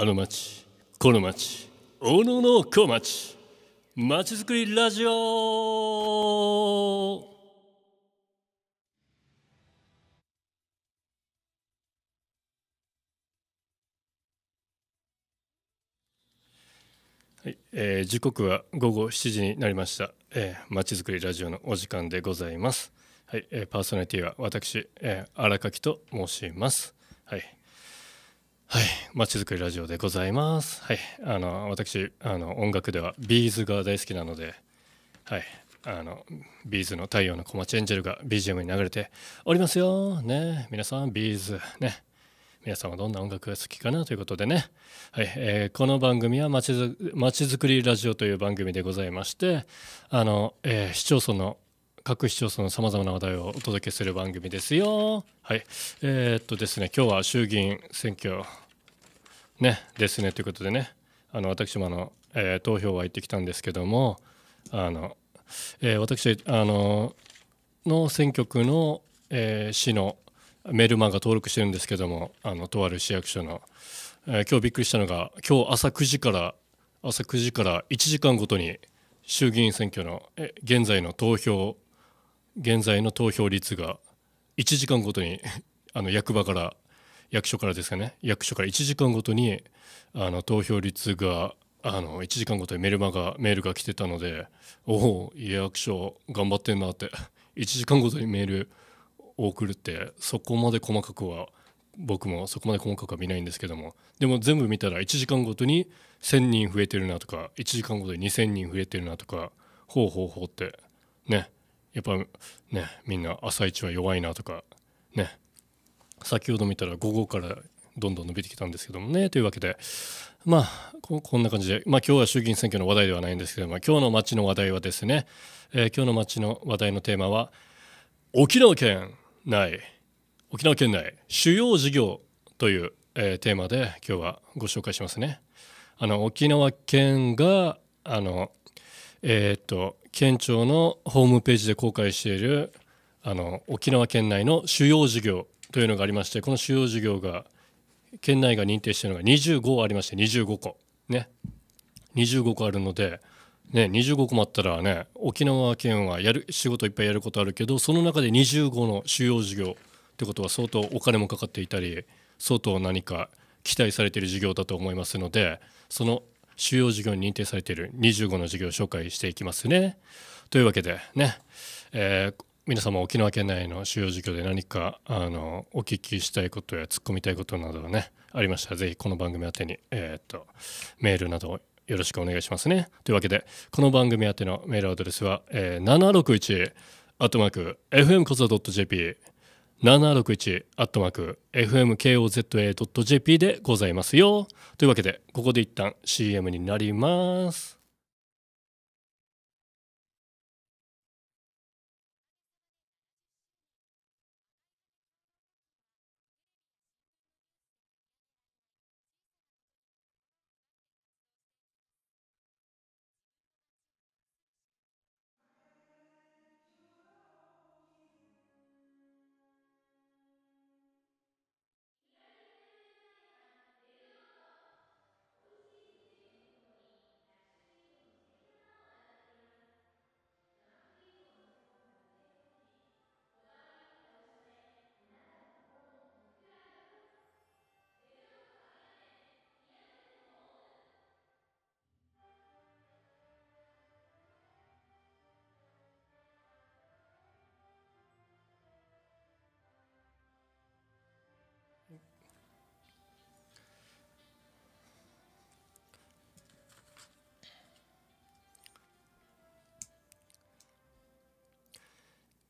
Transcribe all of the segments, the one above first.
あの町この町おのの小町まづくりラジオはい、えー、時刻は午後7時になりました、えー、まづくりラジオのお時間でございますはい、えー、パーソナリティは私、えー、荒垣と申しますはいはい、まちづくりラジオでございます。はい、あの私あの音楽ではビーズが大好きなので、はい、あのビーズの太陽の小町エンジェルが BGM に流れておりますよね。皆さんビーズね。皆さんはどんな音楽が好きかなということでね、はいえー、この番組はまちづくりラジオという番組でございましてあの、えー、市町村の各市町村のさまざまな話題をお届けする番組ですよ。はい、えー、っとですね今日は衆議院選挙ねですねということでねあの私もあの、えー、投票は行ってきたんですけどもあの、えー、私あのの選挙区の、えー、市のメールマンが登録してるんですけどもあのとある市役所の、え今日びっくりしたのが今日朝9時から朝9時から1時間ごとに衆議院選挙の現在の投票現在の投票率が1時間ごとに あの役場から役所からですかね役所から1時間ごとにあの投票率があの1時間ごとにメルマガメールが来てたのでおお役所頑張ってんなって1 時間ごとにメールを送るってそこまで細かくは僕もそこまで細かくは見ないんですけどもでも全部見たら1時間ごとに1,000人増えてるなとか1時間ごとに2,000人増えてるなとかほうほうほうってねやっぱねみんな朝一は弱いなとかね先ほど見たら午後からどんどん伸びてきたんですけどもねというわけでまあこんな感じで、まあ、今日は衆議院選挙の話題ではないんですけども今日の街の話題はですね、えー、今日の街の話題のテーマは沖縄県内沖縄県内主要事業という、えー、テーマで今日はご紹介しますね。あの沖縄県があのえー、っと県庁のホームページで公開しているあの沖縄県内の主要事業というのがありましてこの主要事業が県内が認定しているのが25ありまして25個ね25個あるので、ね、25個もあったらね沖縄県はやる仕事いっぱいやることあるけどその中で25の主要事業ってことは相当お金もかかっていたり相当何か期待されている事業だと思いますのでその主要事業に認定されている25の事業を紹介していきますね。というわけでね、えー、皆様沖縄県内の主要事業で何かあのお聞きしたいことや突っ込みたいことなどねありましたら是非この番組宛てに、えー、っとメールなどをよろしくお願いしますね。というわけでこの番組宛てのメールアドレスは、えー、761アットマーク FM コツダ .jp 761アットマーク FMKOZA.jp でございますよ。というわけで、ここで一旦 CM になります。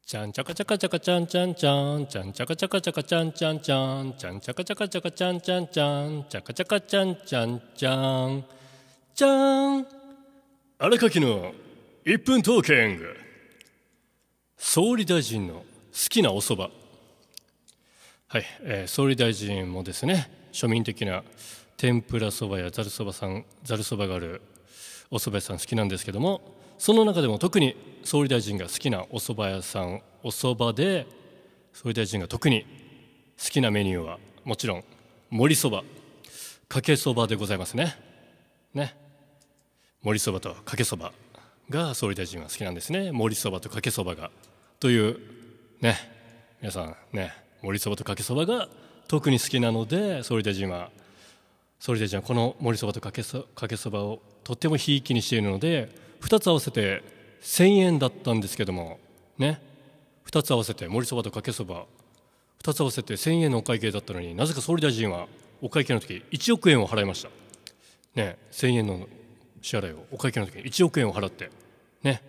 ちゃんちゃかちゃかちゃかちゃんちゃんちゃんちゃんちゃかちゃかちゃかちゃんちゃんちゃんちゃかちゃかちゃかちゃんちゃんちゃかちゃかちゃんちゃんちゃんちゃん荒垣の一分トーキング総理大臣の好きなおそばはい、えー、総理大臣もですね庶民的な天ぷらそばやざるそばさんざるそばがあるお蕎麦屋さん好きなんですけどもその中でも特に総理大臣が好きなお蕎麦屋さんお蕎麦で総理大臣が特に好きなメニューはもちろん盛りそばかけそばでございますね。ね盛りそばとかけそばが総理大臣は好きなんですね盛りそばとかけそばが。というね皆さんね盛りそばとかけそばが特に好きなので総理大臣はそれでじゃあこの盛りそばとかけそかけそばをとってもひいきにしているので2つ合わせて1,000円だったんですけどもね2つ合わせて盛りそばとかけそば2つ合わせて1,000円のお会計だったのになぜか総理大臣はお会計の時1億円を払いました、ね、1,000円の支払いをお会計の時に1億円を払ってね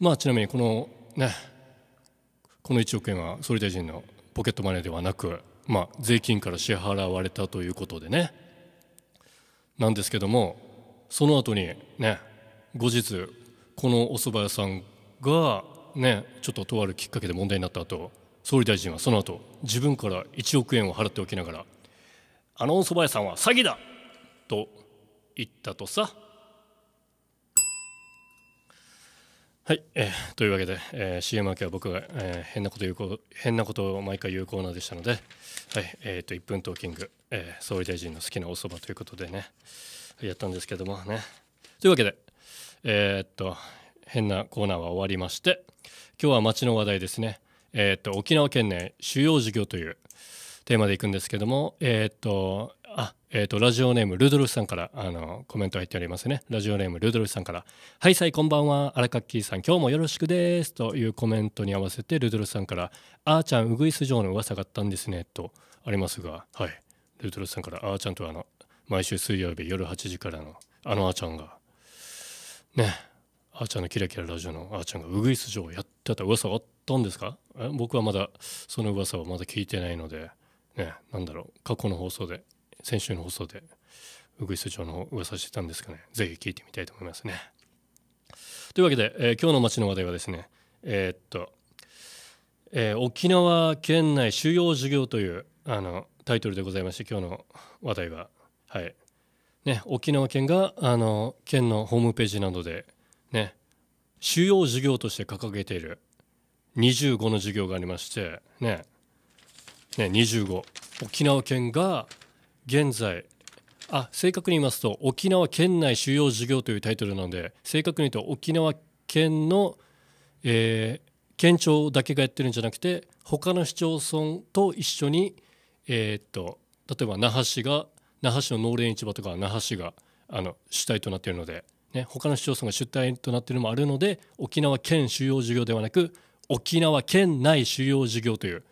まあちなみにこのねこの1億円は総理大臣のポケットマネーではなく、まあ、税金から支払われたということでねなんですけどもその後にね後日このお蕎麦屋さんがねちょっととあるきっかけで問題になった後総理大臣はその後自分から1億円を払っておきながら「あのお蕎麦屋さんは詐欺だ!」と言ったとさ。はい、えー、というわけで、えー、CM 明けは僕が、えー、変なこと言うこ変なことを毎回言うコーナーでしたので、はいえーと、1分トーキング、えー、総理大臣の好きなおそばということでねやったんですけどもねというわけで、えー、っと変なコーナーは終わりまして今日は街の話題ですね、えー、っと沖縄県内主要事業というテーマでいくんですけども、えー、っとえっ、ー、と、ラジオネーム、ルドルフさんから、あの、コメント入っておりますね。ラジオネーム、ルドルフさんから、はい、さい、こんばんは、アラカッキーさん、今日もよろしくです。というコメントに合わせて、ルドルフさんから、あーちゃん、ウグイス城の噂があったんですね、とありますが、はい、ルドルフさんから、あーちゃんとあの、毎週水曜日夜8時からの、あのあーちゃんが、ね、あーちゃんのキラキララジオのあーちゃんが、ウグイス城をやってた噂があったんですか僕はまだ、その噂はまだ聞いてないので、ね、なんだろう、過去の放送で。先週の放送でウグイスの噂してたんですかねぜひ聞いてみたいと思いますね。というわけで、えー、今日の街の話題はですねえー、っと、えー、沖縄県内主要事業というあのタイトルでございまして今日の話題ははいね沖縄県があの県のホームページなどでね主要事業として掲げている25の事業がありましてねね25沖縄県が現在あ正確に言いますと沖縄県内主要事業というタイトルなので正確に言うと沖縄県の、えー、県庁だけがやってるんじゃなくて他の市町村と一緒に、えー、っと例えば那覇市が那覇市の農連市場とか那覇市があの主体となっているので、ね、他の市町村が主体となっているのもあるので沖縄県主要事業ではなく沖縄県内主要事業という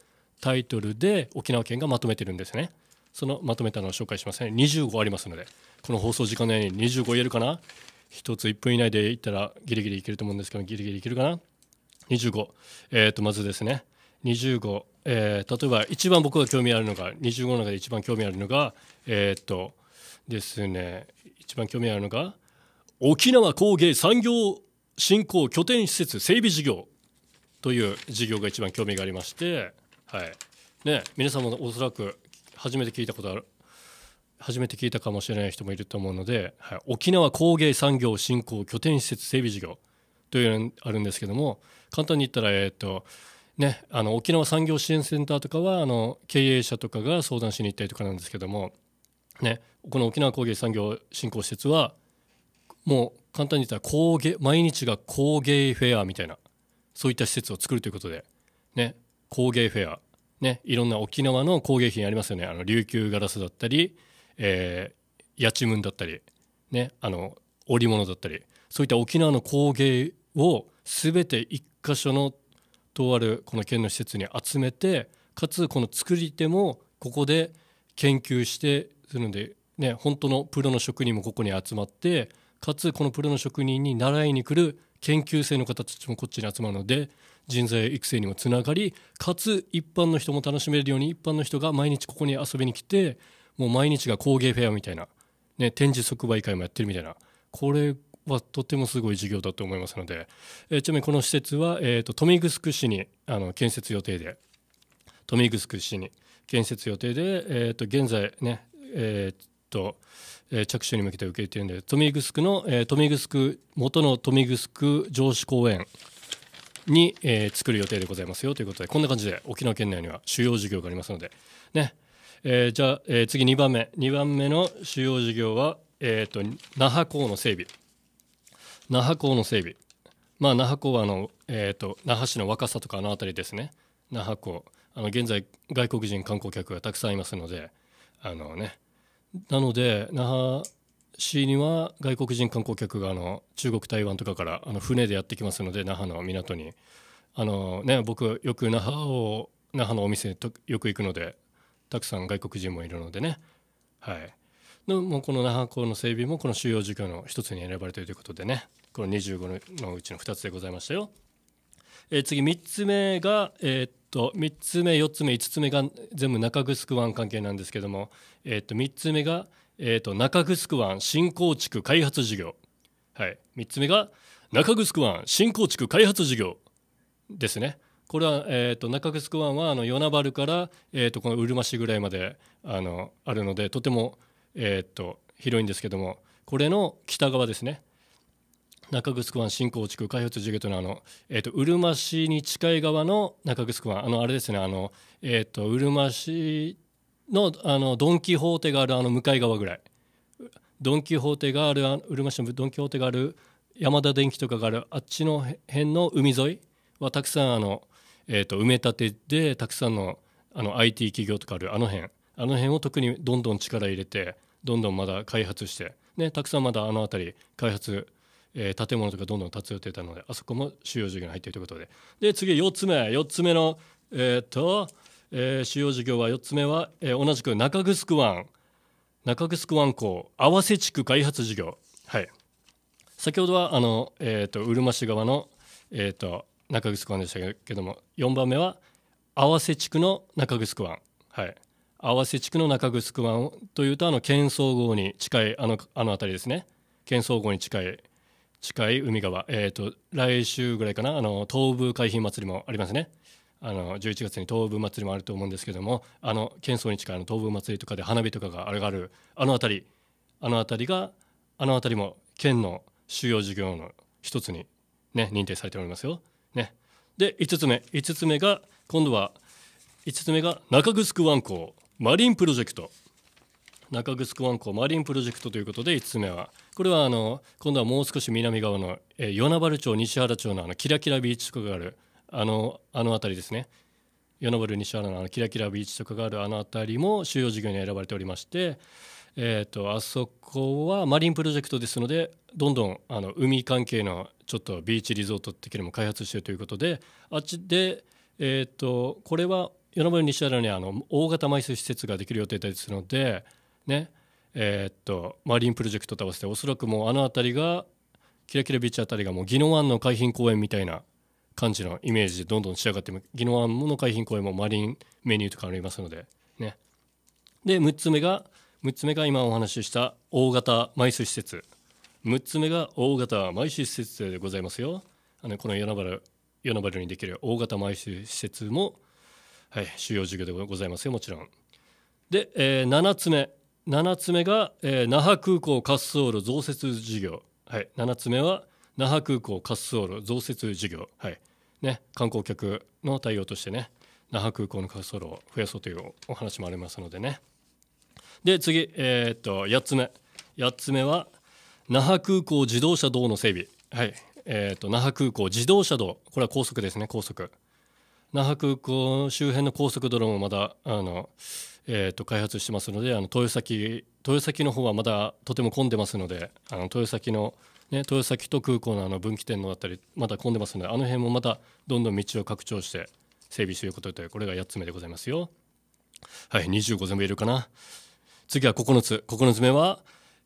タイトルで沖縄県がまとめてるんですね。そのまとめたのを紹介しますね25ありますのでこの放送時間内に25言えるかな1つ1分以内でいったらギリギリいけると思うんですけどギリギリいけるかな25、えー、とまずですね25、えー、例えば一番僕が興味あるのが25の中で一番興味あるのがえっ、ー、とですね一番興味あるのが沖縄工芸産業振興拠点施設整備事業という事業が一番興味がありまして、はいね、皆さんもおそらく初めて聞いたことある初めて聞いたかもしれない人もいると思うので、はい、沖縄工芸産業振興拠点施設整備事業というのがあるんですけども簡単に言ったら、えーとね、あの沖縄産業支援センターとかはあの経営者とかが相談しに行ったりとかなんですけども、ね、この沖縄工芸産業振興施設はもう簡単に言ったら工芸毎日が工芸フェアみたいなそういった施設を作るということで、ね、工芸フェアね、いろんな沖縄の工芸品ありますよねあの琉球ガラスだったり、えー、やちむんだったり、ね、あの織物だったりそういった沖縄の工芸を全て一箇所のとあるこの県の施設に集めてかつこの作り手もここで研究してするんで、ね、本当のプロの職人もここに集まってかつこのプロの職人に習いに来る研究生の方たちもこっちに集まるので人材育成にもつながりかつ一般の人も楽しめるように一般の人が毎日ここに遊びに来てもう毎日が工芸フェアみたいな、ね、展示即売会もやってるみたいなこれはとてもすごい事業だと思いますので、えちなみにこの施設は、えーと、豊見城市にあの建設予定で豊見城市に建設予定で、えーと、現在ね、えーとえ着手に向けて受け入れているので豊見城の、えー、豊見城元の豊見城城址公園に、えー、作る予定でございますよということでこんな感じで沖縄県内には主要事業がありますのでね、えー、じゃあ、えー、次2番目2番目の主要事業は、えーと、那覇港の整備那覇港の整備まあ那覇港はあの、えーと、那覇市の若狭とかあの辺りですね那覇港あの現在外国人観光客がたくさんいますのであのねなので那覇市には外国人観光客があの中国台湾とかからあの船でやってきますので那覇の港にあの、ね、僕よく那覇を那覇のお店とよく行くのでたくさん外国人もいるのでねはいでもこの那覇港の整備もこの収容事業の一つに選ばれているということでねこの25のうちの2つでございましたよ、え次3つ目がえー、っと3つ目4つ目5つ目が全部中城湾関係なんですけどもえー、っと3つ目が「えーと、中城湾新構築開発事業、はい、3つ目が中城湾新構築開発事業ですね。これは、えーと、中城湾はあの与那原から、えーと、このうるま市ぐらいまであのあるのでとても、えー、と広いんですけどもこれの北側ですね中城湾新構築開発事業というのはうるま市に近い側の中城湾あのあれですねうるま市のあのドン・キホーテがあるあの向かい側ぐらいドン・キホーテがあるうるま市のドン・キホーテがある山田電機とかがあるあっちの辺の海沿いはたくさんあの、えー、と埋め立てでたくさんのあの IT 企業とかあるあの辺あの辺を特にどんどん力入れてどんどんまだ開発して、ね、たくさんまだあの辺り開発、えー、建物とかどんどん建つ予定なのであそこも収容事業に入っているということでで次4つ目4つ目のえっ、ー、とえー、主要事業は4つ目は、えー、同じく中城湾中城湾港合わせ地区開発事業、はい、先ほどはあの、えーと、うるま市側の、えーと、中城湾でしたけども4番目は合わせ地区の中城湾、はい、合わせ地区の中城湾というとあの県総合に近いあのあの辺りですね県総合に近い近い海側、えーと来週ぐらいかなあの東部海浜祭りもありますねあの11月に東武祭りもあると思うんですけどもあの県総に近いの東武祭りとかで花火とかが上がるあの辺りあの辺りがあの辺りも県の主要事業の一つに、ね、認定されておりますよ。ね、で5つ目5つ目が今度は5つ目が中城湾港マリンプロジェクト中城湾港マリンプロジェクトということで5つ目はこれはあの今度はもう少し南側の与那原町西原町のあのキラキラビーチとかがあるあのあの辺りですね夜登る西原のあのキラキラビーチとかがあるあの辺りも収容事業に選ばれておりまして、えーと、あそこはマリンプロジェクトですのでどんどんあの海関係のちょっとビーチリゾートってうのも開発しているということであっちで、えーと、これは夜登る西原にあの大型埋設施設ができる予定ですので、ねえーと、とマリンプロジェクトと合わせておそらくもうあの辺りがキラキラビーチ辺りがもう宜野湾の海浜公園みたいな感じのイメージでどんどん仕上がっても宜野湾の海浜公園もマリンメニューとかありますのでねで6つ目が6つ目が今お話しした大型マイス施設6つ目が大型マイス施設でございますよあのこの与那原与那原にできる大型マイス施設も、はい、主要事業でございますよもちろんで、えー、7つ目7つ目が、えー、那覇空港滑走路増設事業、はい、7つ目は那覇空港滑走路増設事業、はいね、観光客の対応としてね那覇空港の滑走路を増やそうというお話もありますのでねで次、えー、っと8つ目8つ目は那覇空港自動車道の整備、はいえー、っと那覇空港自動車道これは高速ですね高速那覇空港周辺の高速道路もまだあの、えー、と開発してますのであの豊崎豊崎の方はまだとても混んでますのであの豊崎のね、豊崎と空港のあの分岐点のあたりまた混んでますのであの辺もまたどんどん道を拡張して整備していることでこれが8つ目でございますよはい25全部いるかな次は9つ9つ目は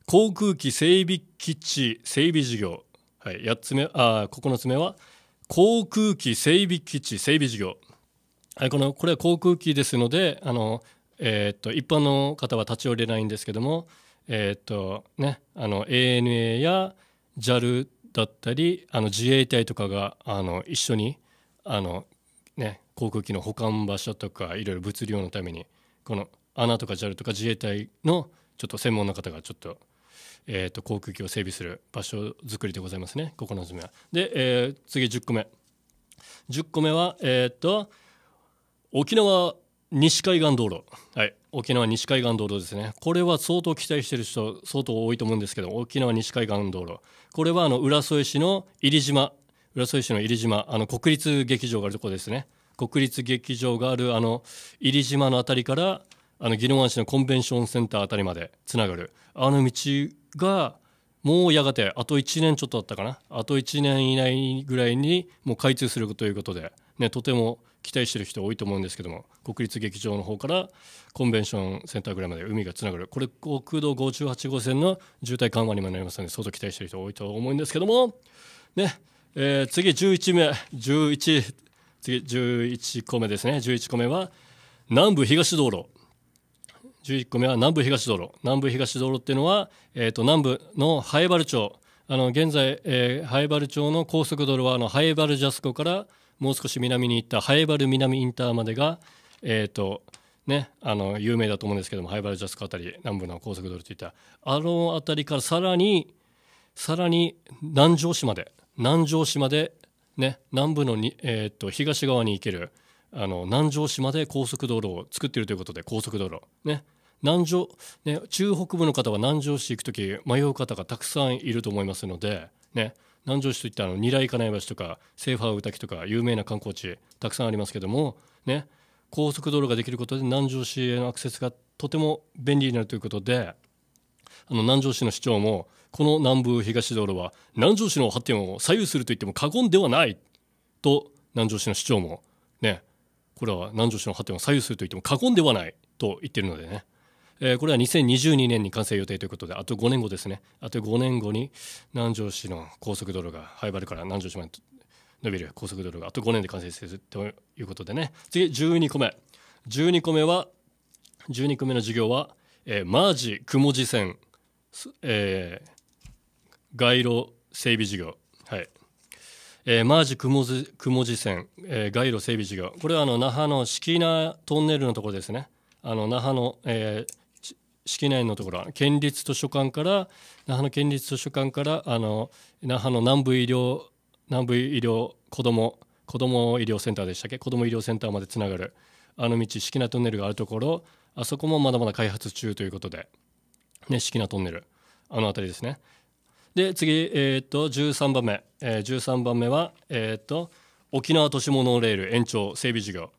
航空機整備基地整備事業、はい、8つ目あ9つ目は航空機整備基地整備事業、はい、このこれは航空機ですのであの、えー、っと一般の方は立ち寄れないんですけども、えー、っとね、あの ANA や JAL だったりあの自衛隊とかがあの一緒にあの、ね、航空機の保管場所とかいろいろ物量のためにこの穴とか JAL とか自衛隊のちょっと専門の方がちょっと,、えー、と航空機を整備する場所づくりでございますね9つ目は。で、えー、次10個目。10個目は、えー、っと沖縄西海岸道路。はい沖縄西海岸道路ですねこれは相当期待してる人相当多いと思うんですけど沖縄西海岸道路これはあの浦添市の入島浦添市の入島あの国立劇場があるとこですね国立劇場があるあの入島の辺りからあの宜野湾市のコンベンションセンター辺りまでつながるあの道がもうやがてあと1年ちょっとだったかなあと1年以内ぐらいにもう開通するということで、ね、とても期待してる人多いと思うんですけども国立劇場の方からコンベンションセンターぐらいまで海がつながるこれ国道58号線の渋滞緩和にもなりますので相当期待してる人多いと思うんですけどもね、えー、次11名11次11個目ですね11個目は南部東道路11個目は南部東道路南部東道路っていうのは、えー、と南部の灰原町あの現在、えー、ハイバル町の高速道路はあのハイバルジャスコからもう少し南に行ったハエバル南インターまでが、えっ、ー、とね、あの有名だと思うんですけどもハイバルジャスコあたり南部の高速道路といったあの辺りからさらにさらに南城市まで南城市まで、ね、南部のに、えー、と東側に行けるあの南城市まで高速道路を作っているということで高速道路、ね、南城、ね、中北部の方は南城市行く時迷う方がたくさんいると思いますので、ね、南城市といったあの二来金井橋とかセーファー歌木とか有名な観光地たくさんありますけどもね高速道路ができることで南城市へのアクセスがとても便利になるということであの南城市の市長もこの南部東道路は南城市の発展を左右すると言っても過言ではないと南城市の市長もねこれは南城市の発展を左右すると言っても過言ではないと言ってるのでねえー、これは2022年に完成予定ということであと5年後ですねあと5年後に南城市の高速道路が灰原から南城市まで伸びる高速道路があと5年で完成するということでね次12個目12個目は12個目の授業は、えー、マージ雲路線、えー、街路整備事業はいえー、マージ雲路線、えー、街路整備事業これはあの那覇の敷名トンネルのところですねあの那覇の、えー、敷内のところ県立図書館から那覇の県立図書館からあの那覇の南部医療南部医療子ども子ども医療センターでしたっけ子ども医療センターまでつながるあの道敷内トンネルがあるところあそこもまだまだ開発中ということで、ね、敷内トンネルあの辺りですねで次、えー、っと13番目、えー、13番目は、えー、っと沖縄都市モノレール延長整備事業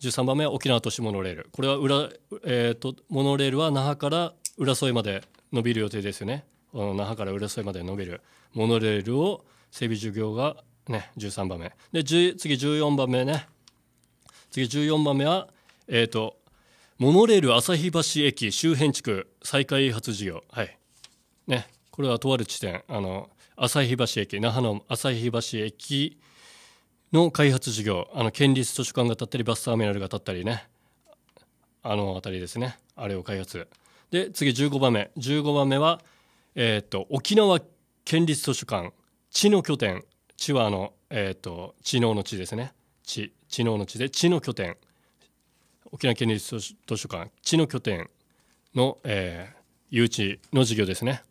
13番目は沖縄都市モノレールこれは裏、えーと、モノレールは那覇から浦添まで伸びる予定ですよね那覇から浦添まで伸びるモノレールを整備事業が、ね、13番目で次14番目ね次14番目は、えーとモノレール旭橋駅周辺地区再開発事業はいねこれはとある地点あの旭橋駅那覇の旭橋駅の開発事業あの県立図書館が建ったりバスターミナルが建ったりねあの辺りですねあれを開発で次15番目15番目は、えーと、沖縄県立図書館地の拠点地はあの、えーと、知能の地ですね地知能の地で地の拠点沖縄県立図書館地の拠点の、えー、誘致の事業ですね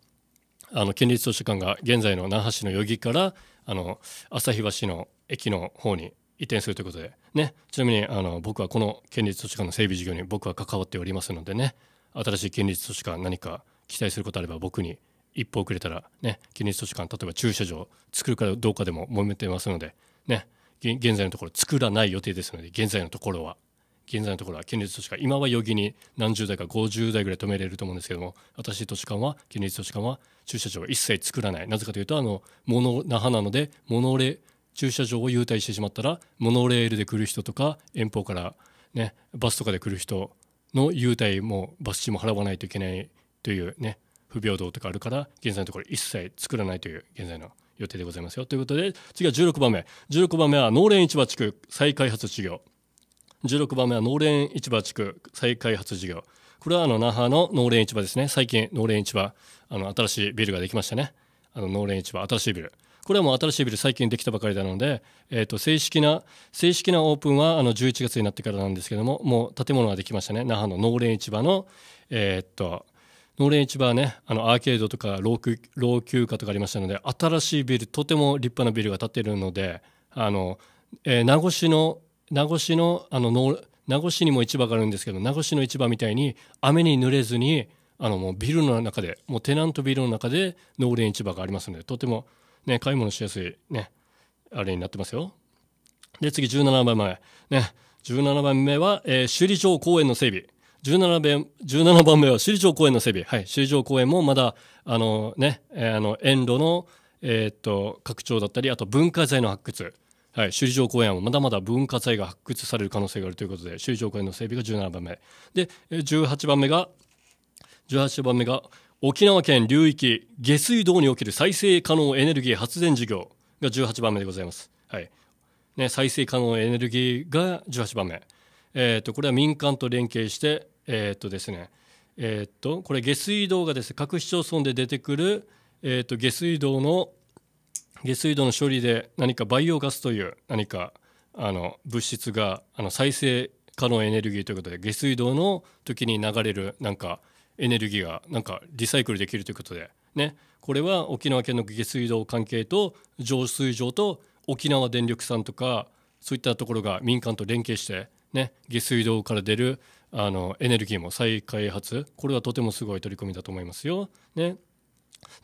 あの県立図書館が現在の那覇市の余木からあの旭橋の駅の方に移転するということで、ね、ちなみにあの僕はこの県立図書館の整備事業に僕は関わっておりますのでね新しい県立図書館何か期待することあれば僕に一歩遅れたら、ね、県立図書館例えば駐車場作るかどうかでも揉めてますので、ね、現在のところ作らない予定ですので現在のところは現在のところは県立図書館今は余儀に何十代か50代ぐらい止めれると思うんですけども私図書館は県立図書館は駐車場は一切作らないなぜかというとあの那覇なので物レ駐車場を優待してしまったらモノレールで来る人とか遠方から、ね、バスとかで来る人の優待もバス賃も払わないといけないというね不平等とかあるから現在のところ一切作らないという現在の予定でございますよということで次は16番目16番目は農連市場地区再開発事業16番目は農連市場地区再開発事業これはあの那覇の農連市場ですね最近農連市場あの新しいビルができましたねあの農連市場新しいビルこれはもう新しいビル最近できたばかりなので、えー、と正式な正式なオープンはあの11月になってからなんですけどももう建物ができましたね那覇の農連市場のえっと農連市場はねあのアーケードとか老朽老朽化とかありましたので新しいビルとても立派なビルが建っているのであの、えー、名護市の名護市のあの農名護市にも市場があるんですけど名護市の市場みたいに雨に濡れずにあのもうビルの中でもうテナントビルの中で農連市場がありますのでとてもね、買い物しやすい、ね、あれになってますよ。で、次17番目。ね、17番目は、えー、首里城公園の整備。17番 ,17 番目は首里城公園の整備。はい、首里城公園もまだ、あのね、えー、あの、遠路の、えー、っと、拡張だったり、あと文化財の発掘。はい、首里城公園はまだまだ文化財が発掘される可能性があるということで、首里城公園の整備が17番目。で、18番目が、18番目が、沖縄県流域下水道における再生可能エネルギー発電事業が18番目でございます。はいね、再生可能エネルギーが18番目。えーと、これは民間と連携して、えーとですねえーと、これ下水道がです、ね、各市町村で出てくる、えーと、と下水道の下水道の処理で何かバイオガスという何かあの物質があの再生可能エネルギーということで下水道の時に流れるなんかエネルギーがなんかリサイクルできるということで、ね、これは沖縄県の下水道関係と浄水場と沖縄電力さんとかそういったところが民間と連携して、ね、下水道から出るあのエネルギーも再開発これはとてもすごい取り組みだと思いますよ。ね、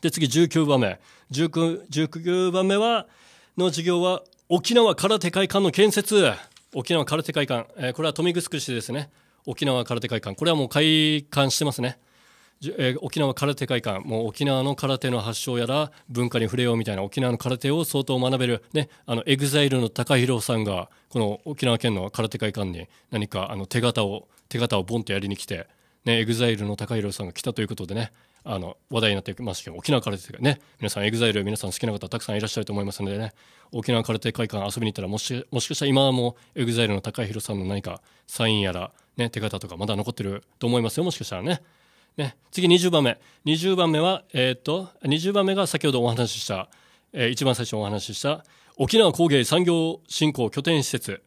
で次19番目 19, 19番目はの事業は沖縄空手会館の建設沖縄空手会館、えー、これは豊見城市ですね沖縄空手会館これはもう開館してますね、えー、沖縄空手会館もう沖縄の空手の発祥やら文化に触れようみたいな沖縄の空手を相当学べる、ね、あのエグザイルの takahiro さんがこの沖縄県の空手会館に何かあの手形を手形をボンとやりに来て、ね、エグザイルの takahiro さんが来たということでねあの話題になってましたけど沖縄空手ね皆さん EXILE 皆さん好きな方たくさんいらっしゃると思いますのでね沖縄空手会館遊びに行ったらもしもしかしたら今はもう EXILE の高弘さんの何かサインやらね、手形とかまだ残ってると思いますよ、もしかしたらね。ね次20番目。20番目は、えー、っと、20番目が先ほどお話しした、えー、一番最初お話しした、沖縄工芸産業振興拠点施設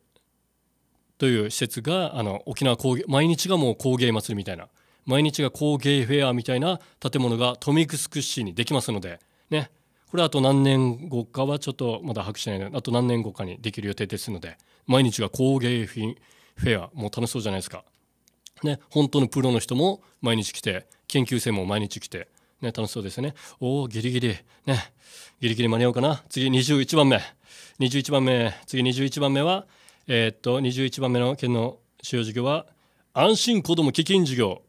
という施設が、あの、沖縄工芸、毎日がもう工芸祭りみたいな、毎日が工芸フェアみたいな建物が富城屈指にできますので、ね、これあと何年後かはちょっとまだ把握しないのあと何年後かにできる予定ですので、毎日が工芸品、フェアもう楽しそうじゃないですか。ね、本当のプロの人も毎日来て研究生も毎日来て、ね、楽しそうですね。おおギリギリねギリギリ間に合うかな次21番目21番目次21番目はえー、っと21番目の県の主要事業は安心子ども基金事業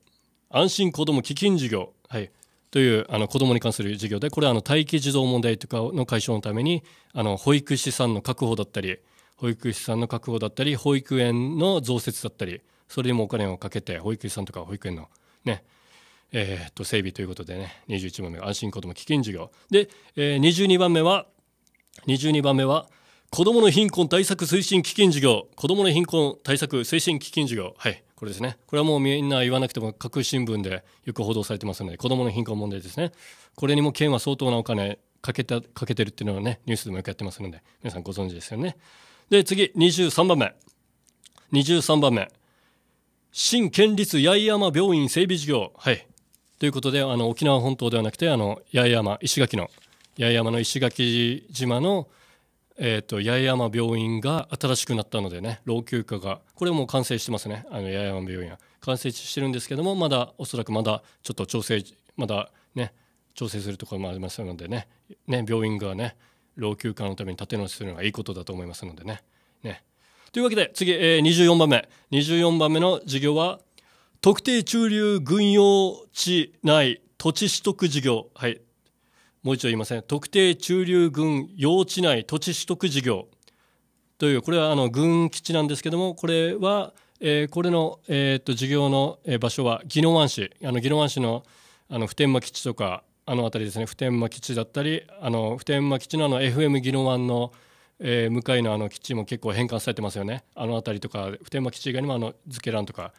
安心子ども基金事業、はい、というあの子どもに関する事業でこれはあの待機児童問題とかの解消のためにあの保育士さんの確保だったり保育士さんの確保だったり保育園の増設だったりそれにもお金をかけて保育士さんとか保育園のねえー、と整備ということでね21番目安心子ども基金事業で、えー、22番目は22番目は子どもの貧困対策推進基金事業子どもの貧困対策推進基金事業はいこれですねこれはもうみんな言わなくても各新聞でよく報道されてますので子どもの貧困問題ですねこれにも県は相当なお金かけたかけてるっていうのはねニュースでもよくやってますので皆さんご存知ですよねで、次、23番目。23番目。新県立八重山病院整備事業。はい。ということで、あの、沖縄本島ではなくて、あの、八重山、石垣の、八重山の石垣島の、えっ、ー、と、八重山病院が新しくなったのでね、老朽化が、これも完成してますね、あの、八重山病院は。完成してるんですけども、まだ、おそらくまだ、ちょっと調整、まだね、調整するところもありますのでね、ね、病院がね、老朽化のために建て直しするのはいいことだと思いますのでね。ねというわけで次、えー、24番目24番目の事業は特定駐留軍用地内土地取得事業はいもう一度言いません特定駐留軍用地内土地取得事業というこれはあの軍基地なんですけどもこれは、えー、これの、えー、っと事業の場所は宜野湾市あの宜野湾市のあの普天間基地とかあの辺りですね普天間基地だったりあの普天間基地のあの FM 宜野湾の、えー、向かいのあの基地も結構返還されてますよねあの辺りとか普天間基地以外にもあのズケランとか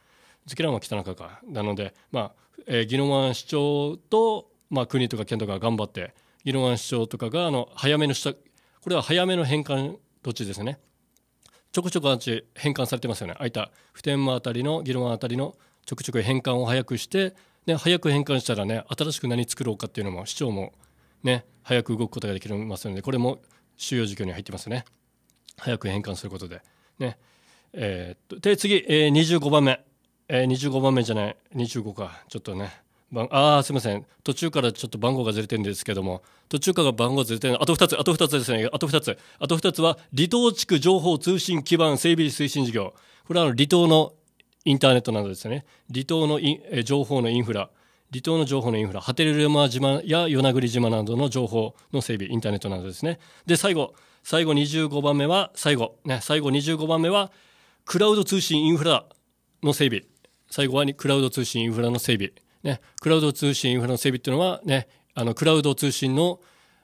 ズケランは北中かなので、まあえー、宜野湾市長と、まあ、国とか県とか頑張って宜野湾市長とかがあの早めの下これは早めの返還土地ですねちょくちょくあっち返還されてますよねあいた普天間辺りの宜野湾あたりのちょくちょく返還を早くしてで早く変換したらね新しく何作ろうかっていうのも市長もね早く動くことができますのでこれも収容事業に入ってますね早く変換することでねえー、っとで次、えー、25番目、えー、25番目じゃない25かちょっとねああすいません途中からちょっと番号がずれてるんですけども途中から番号ずれてるあと2つあと2つですねあと2つあと2つは離島地区情報通信基盤整備推進事業これはあの離島のインターネットなどですね離島の情報のインフラ離島の情報のインフラハルルマ島や与那国島などの情報の整備インターネットなどですねで最後最後25番目は最後ね最後25番目はクラウド通信インフラの整備最後はクラウド通信インフラの整備ねクラウド通信インフラの整備っていうのはねあのクラウド通信の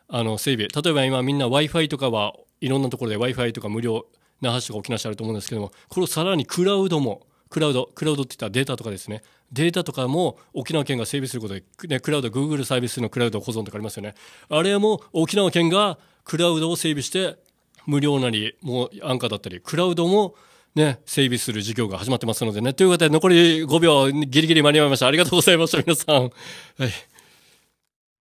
あの整備例えば今みんな w i f i とかはいろんなところで w i f i とか無料那覇市とか沖縄市あると思うんですけどもこれをさらにクラウドもクラウドクラウドっていったらデータとかですねデータとかも沖縄県が整備することで、ね、クラウド Google サービスのクラウド保存とかありますよねあれも沖縄県がクラウドを整備して無料なりもう安価だったりクラウドもね、整備する事業が始まってますのでね。ということで、残り5秒、ギリギリ間に合いました。ありがとうございました、皆さん。はい。